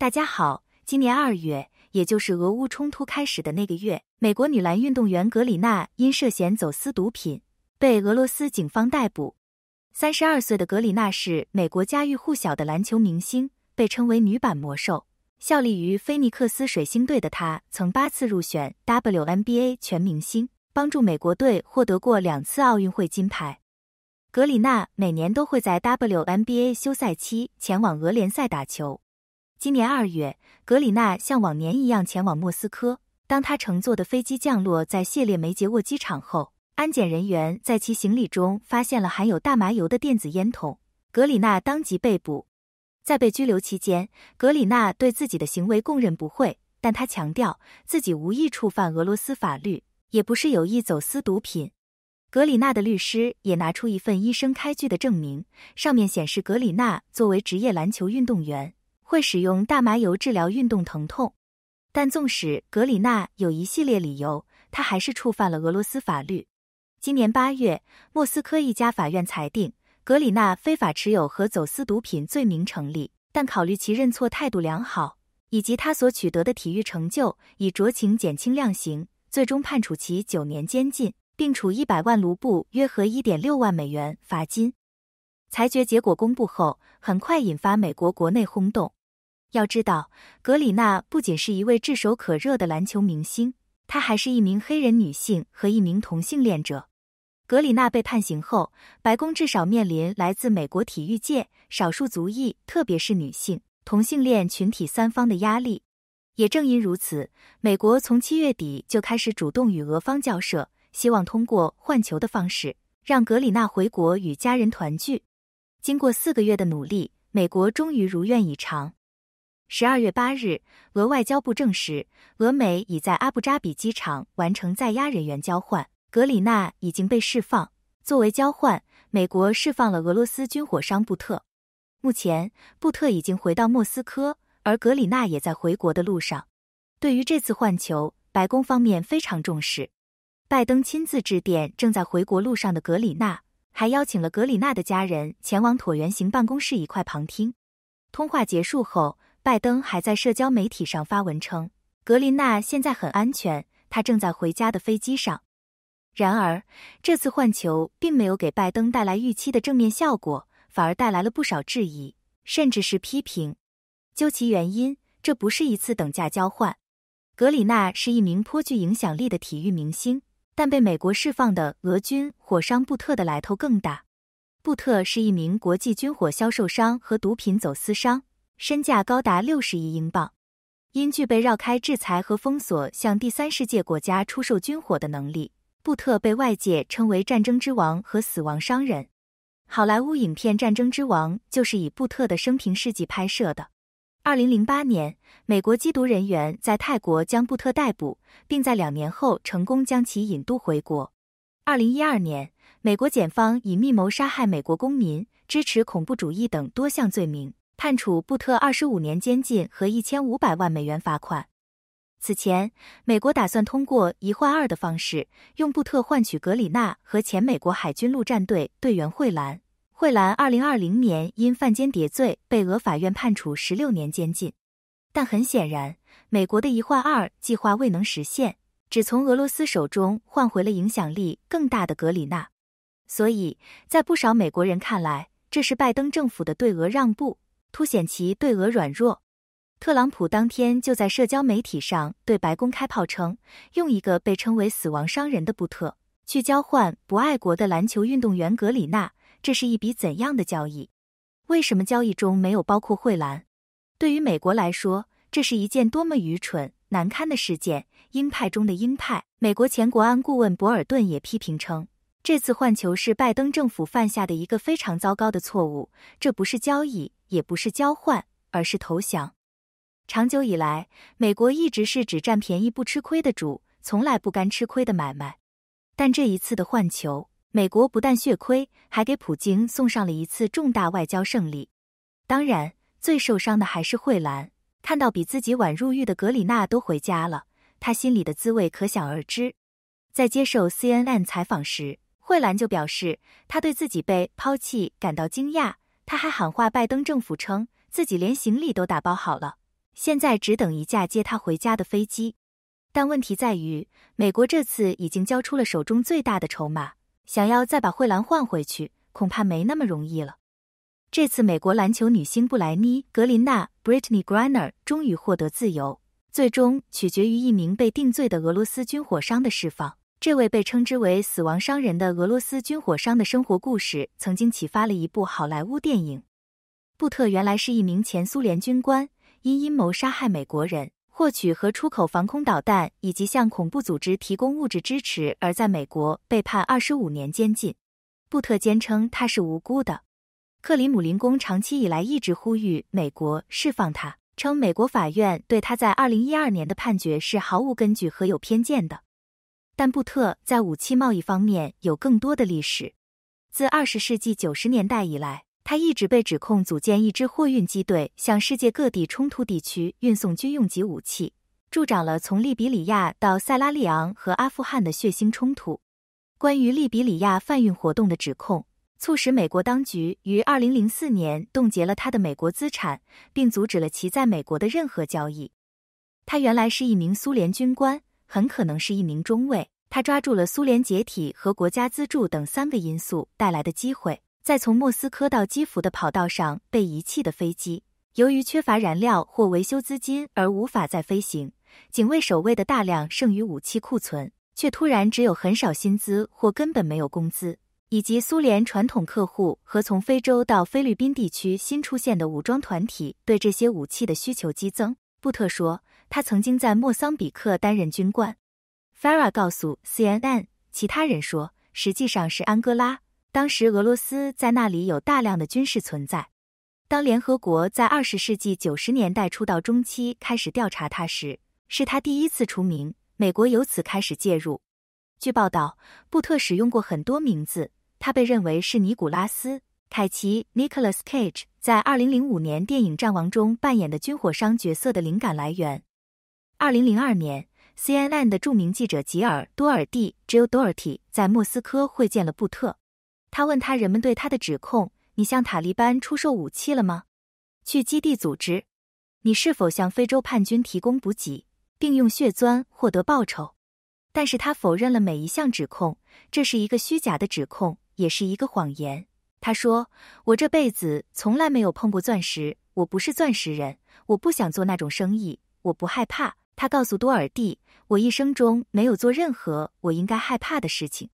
大家好，今年二月，也就是俄乌冲突开始的那个月，美国女篮运动员格里娜因涉嫌走私毒品被俄罗斯警方逮捕。三十二岁的格里娜是美国家喻户晓的篮球明星，被称为“女版魔兽”，效力于菲尼克斯水星队的她曾八次入选 WNBA 全明星，帮助美国队获得过两次奥运会金牌。格里娜每年都会在 WNBA 休赛期前往俄联赛打球。今年二月，格里娜像往年一样前往莫斯科。当他乘坐的飞机降落在谢列梅捷沃机场后，安检人员在其行李中发现了含有大麻油的电子烟筒，格里娜当即被捕。在被拘留期间，格里娜对自己的行为供认不讳，但他强调自己无意触犯俄罗斯法律，也不是有意走私毒品。格里娜的律师也拿出一份医生开具的证明，上面显示格里娜作为职业篮球运动员。会使用大麻油治疗运动疼痛，但纵使格里纳有一系列理由，他还是触犯了俄罗斯法律。今年八月，莫斯科一家法院裁定格里纳非法持有和走私毒品罪名成立，但考虑其认错态度良好以及他所取得的体育成就，已酌情减轻量刑，最终判处其九年监禁，并处一百万卢布（约合一点六万美元）罚金。裁决结果公布后，很快引发美国国内轰动。要知道，格里纳不仅是一位炙手可热的篮球明星，她还是一名黑人女性和一名同性恋者。格里纳被判刑后，白宫至少面临来自美国体育界、少数族裔，特别是女性同性恋群体三方的压力。也正因如此，美国从七月底就开始主动与俄方交涉，希望通过换球的方式让格里纳回国与家人团聚。经过四个月的努力，美国终于如愿以偿。十二月八日，俄外交部证实，俄美已在阿布扎比机场完成在押人员交换，格里纳已经被释放。作为交换，美国释放了俄罗斯军火商布特。目前，布特已经回到莫斯科，而格里纳也在回国的路上。对于这次换球，白宫方面非常重视，拜登亲自致电正在回国路上的格里纳，还邀请了格里纳的家人前往椭圆形办公室一块旁听。通话结束后。拜登还在社交媒体上发文称，格林纳现在很安全，他正在回家的飞机上。然而，这次换球并没有给拜登带来预期的正面效果，反而带来了不少质疑，甚至是批评。究其原因，这不是一次等价交换。格林纳是一名颇具影响力的体育明星，但被美国释放的俄军火商布特的来头更大。布特是一名国际军火销售商和毒品走私商。身价高达六十亿英镑，因具备绕开制裁和封锁向第三世界国家出售军火的能力，布特被外界称为“战争之王”和“死亡商人”。好莱坞影片《战争之王》就是以布特的生平事迹拍摄的。二零零八年，美国缉毒人员在泰国将布特逮捕，并在两年后成功将其引渡回国。二零一二年，美国检方以密谋杀害美国公民、支持恐怖主义等多项罪名。判处布特二十五年监禁和一千五百万美元罚款。此前，美国打算通过一换二的方式，用布特换取格里纳和前美国海军陆战队队员惠兰。惠兰二零二零年因犯间谍罪被俄法院判处十六年监禁。但很显然，美国的一换二计划未能实现，只从俄罗斯手中换回了影响力更大的格里纳。所以在不少美国人看来，这是拜登政府的对俄让步。凸显其对俄软弱，特朗普当天就在社交媒体上对白宫开炮，称用一个被称为“死亡商人”的布特去交换不爱国的篮球运动员格里纳，这是一笔怎样的交易？为什么交易中没有包括惠兰？对于美国来说，这是一件多么愚蠢难堪的事件！鹰派中的鹰派，美国前国安顾问博尔顿也批评称，这次换球是拜登政府犯下的一个非常糟糕的错误，这不是交易。也不是交换，而是投降。长久以来，美国一直是只占便宜不吃亏的主，从来不干吃亏的买卖。但这一次的换球，美国不但血亏，还给普京送上了一次重大外交胜利。当然，最受伤的还是惠兰。看到比自己晚入狱的格里纳都回家了，他心里的滋味可想而知。在接受 CNN 采访时，惠兰就表示，他对自己被抛弃感到惊讶。他还喊话拜登政府，称自己连行李都打包好了，现在只等一架接他回家的飞机。但问题在于，美国这次已经交出了手中最大的筹码，想要再把惠兰换回去，恐怕没那么容易了。这次美国篮球女星布莱妮·格林纳 （Brittany Griner） 终于获得自由，最终取决于一名被定罪的俄罗斯军火商的释放。这位被称之为“死亡商人”的俄罗斯军火商的生活故事，曾经启发了一部好莱坞电影。布特原来是一名前苏联军官，因阴谋杀害美国人、获取和出口防空导弹以及向恐怖组织提供物质支持，而在美国被判二十五年监禁。布特坚称他是无辜的。克里姆林宫长期以来一直呼吁美国释放他，称美国法院对他在二零一二年的判决是毫无根据和有偏见的。但布特在武器贸易方面有更多的历史。自二十世纪九十年代以来，他一直被指控组建一支货运机队，向世界各地冲突地区运送军用级武器，助长了从利比里亚到塞拉利昂和阿富汗的血腥冲突。关于利比里亚贩运活动的指控，促使美国当局于二零零四年冻结了他的美国资产，并阻止了其在美国的任何交易。他原来是一名苏联军官。很可能是一名中尉。他抓住了苏联解体和国家资助等三个因素带来的机会，在从莫斯科到基辅的跑道上被遗弃的飞机，由于缺乏燃料或维修资金而无法再飞行。警卫守卫的大量剩余武器库存，却突然只有很少薪资或根本没有工资，以及苏联传统客户和从非洲到菲律宾地区新出现的武装团体对这些武器的需求激增。布特说，他曾经在莫桑比克担任军官。Fara 告诉 CNN，其他人说，实际上是安哥拉。当时俄罗斯在那里有大量的军事存在。当联合国在二十世纪九十年代初到中期开始调查他时，是他第一次出名。美国由此开始介入。据报道，布特使用过很多名字，他被认为是尼古拉斯·凯奇 （Nicholas Cage）。在二零零五年电影《战王》中扮演的军火商角色的灵感来源。二零零二年，CNN 的著名记者吉尔多尔蒂（只有多尔 y 在莫斯科会见了布特。他问他人们对他的指控：“你向塔利班出售武器了吗？去基地组织？你是否向非洲叛军提供补给，并用血钻获得报酬？”但是他否认了每一项指控，这是一个虚假的指控，也是一个谎言。他说：“我这辈子从来没有碰过钻石，我不是钻石人，我不想做那种生意，我不害怕。”他告诉多尔蒂：“我一生中没有做任何我应该害怕的事情。”